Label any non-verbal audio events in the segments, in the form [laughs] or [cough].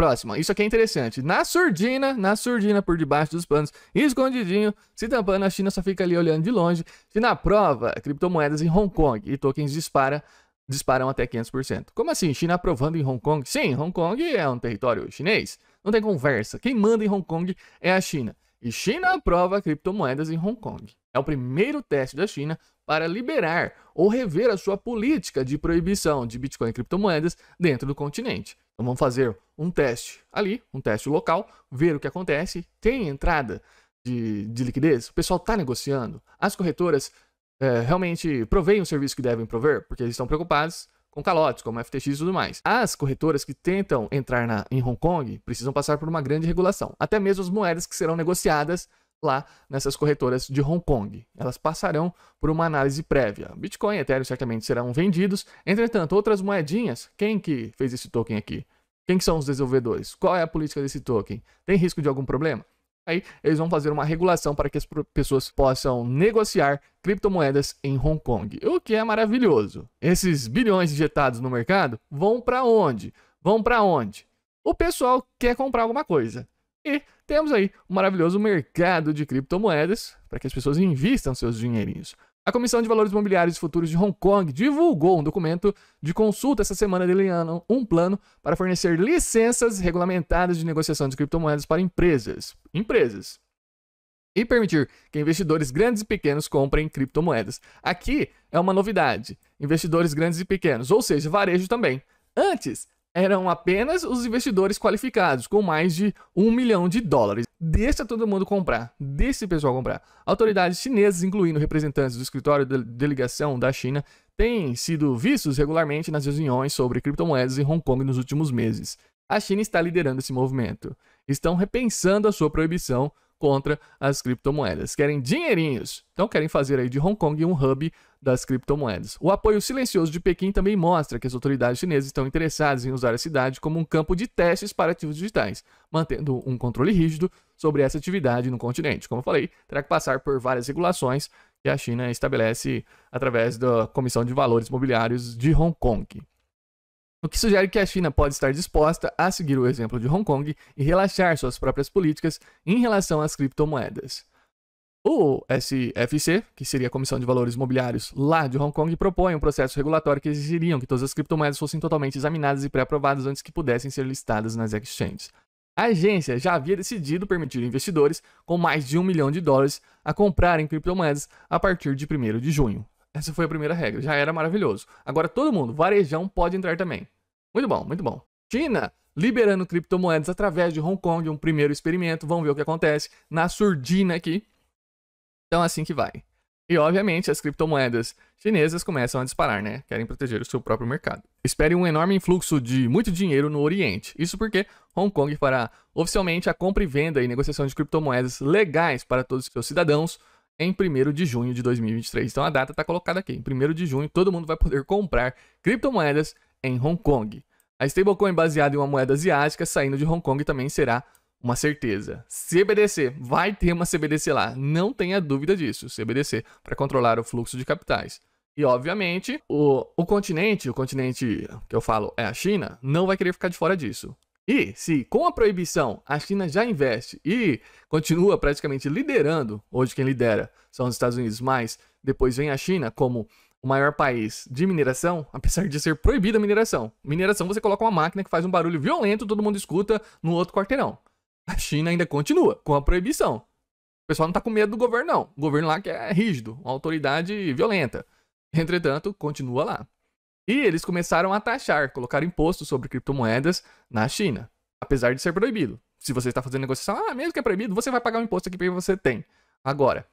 Próxima. Isso aqui é interessante. Na surdina, na surdina, por debaixo dos panos, escondidinho, se tampando, a China só fica ali olhando de longe. Se na prova, criptomoedas em Hong Kong e tokens dispara, disparam até 500%. Como assim? China aprovando em Hong Kong? Sim, Hong Kong é um território chinês. Não tem conversa. Quem manda em Hong Kong é a China. E China aprova criptomoedas em Hong Kong. É o primeiro teste da China para liberar ou rever a sua política de proibição de Bitcoin e criptomoedas dentro do continente. Então vamos fazer um teste ali, um teste local, ver o que acontece. Tem entrada de, de liquidez? O pessoal está negociando? As corretoras é, realmente proveem o serviço que devem prover? Porque eles estão preocupados com calotes, como FTX e tudo mais. As corretoras que tentam entrar na, em Hong Kong precisam passar por uma grande regulação. Até mesmo as moedas que serão negociadas lá nessas corretoras de Hong Kong. Elas passarão por uma análise prévia. Bitcoin e Ethereum certamente serão vendidos. Entretanto, outras moedinhas, quem que fez esse token aqui? Quem que são os desenvolvedores? Qual é a política desse token? Tem risco de algum problema? Aí eles vão fazer uma regulação para que as pessoas possam negociar criptomoedas em Hong Kong, o que é maravilhoso. Esses bilhões injetados no mercado vão para onde? Vão para onde? O pessoal quer comprar alguma coisa. E temos aí um maravilhoso mercado de criptomoedas para que as pessoas invistam seus dinheirinhos. A Comissão de Valores Imobiliários e Futuros de Hong Kong divulgou um documento de consulta essa semana delineando um plano para fornecer licenças regulamentadas de negociação de criptomoedas para empresas. Empresas. E permitir que investidores grandes e pequenos comprem criptomoedas. Aqui é uma novidade: investidores grandes e pequenos, ou seja, varejo também. Antes, eram apenas os investidores qualificados, com mais de um milhão de dólares. Deixa todo mundo comprar, deixa o pessoal comprar. Autoridades chinesas, incluindo representantes do escritório de delegação da China, têm sido vistos regularmente nas reuniões sobre criptomoedas em Hong Kong nos últimos meses. A China está liderando esse movimento. Estão repensando a sua proibição contra as criptomoedas. Querem dinheirinhos, então querem fazer aí de Hong Kong um hub das criptomoedas. O apoio silencioso de Pequim também mostra que as autoridades chinesas estão interessadas em usar a cidade como um campo de testes para ativos digitais, mantendo um controle rígido sobre essa atividade no continente. Como eu falei, terá que passar por várias regulações que a China estabelece através da Comissão de Valores Mobiliários de Hong Kong o que sugere que a China pode estar disposta a seguir o exemplo de Hong Kong e relaxar suas próprias políticas em relação às criptomoedas. O SFC, que seria a Comissão de Valores Mobiliários lá de Hong Kong, propõe um processo regulatório que exigiria que todas as criptomoedas fossem totalmente examinadas e pré-aprovadas antes que pudessem ser listadas nas exchanges. A agência já havia decidido permitir investidores com mais de um milhão de dólares a comprarem criptomoedas a partir de 1 de junho. Essa foi a primeira regra, já era maravilhoso. Agora todo mundo, varejão pode entrar também. Muito bom, muito bom. China liberando criptomoedas através de Hong Kong, um primeiro experimento, vamos ver o que acontece na surdina aqui. Então assim que vai. E obviamente as criptomoedas chinesas começam a disparar, né? Querem proteger o seu próprio mercado. Espere um enorme influxo de muito dinheiro no Oriente. Isso porque Hong Kong fará oficialmente a compra e venda e negociação de criptomoedas legais para todos os seus cidadãos em 1 de junho de 2023. Então a data está colocada aqui. Em 1 de junho, todo mundo vai poder comprar criptomoedas em Hong Kong. A stablecoin baseada em uma moeda asiática saindo de Hong Kong também será uma certeza. CBDC, vai ter uma CBDC lá, não tenha dúvida disso. CBDC para controlar o fluxo de capitais. E obviamente, o, o continente, o continente que eu falo é a China, não vai querer ficar de fora disso. E se com a proibição a China já investe e continua praticamente liderando, hoje quem lidera são os Estados Unidos, mas depois vem a China como o maior país de mineração, [laughs] apesar de ser proibida a mineração. Mineração você coloca uma máquina que faz um barulho violento, todo mundo escuta no outro quarteirão. A China ainda continua com a proibição. O pessoal não tá com medo do governo, não. O governo lá que é rígido, uma autoridade violenta. Entretanto, continua lá. E eles começaram a taxar, colocar imposto sobre criptomoedas na China, apesar de ser proibido. Se você está fazendo negociação, ah, mesmo que é proibido, você vai pagar o um imposto aqui porque você tem. Agora,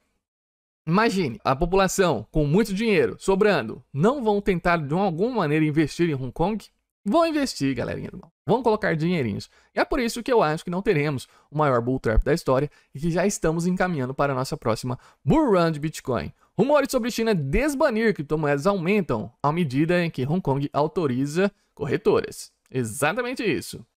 imagine a população com muito dinheiro sobrando, não vão tentar de alguma maneira investir em Hong Kong? Vão investir, galerinha do mal. Vão colocar dinheirinhos. E é por isso que eu acho que não teremos o maior bull trap da história e que já estamos encaminhando para a nossa próxima bull run de Bitcoin. Rumores sobre China desbanir criptomoedas aumentam à medida em que Hong Kong autoriza corretoras. Exatamente isso.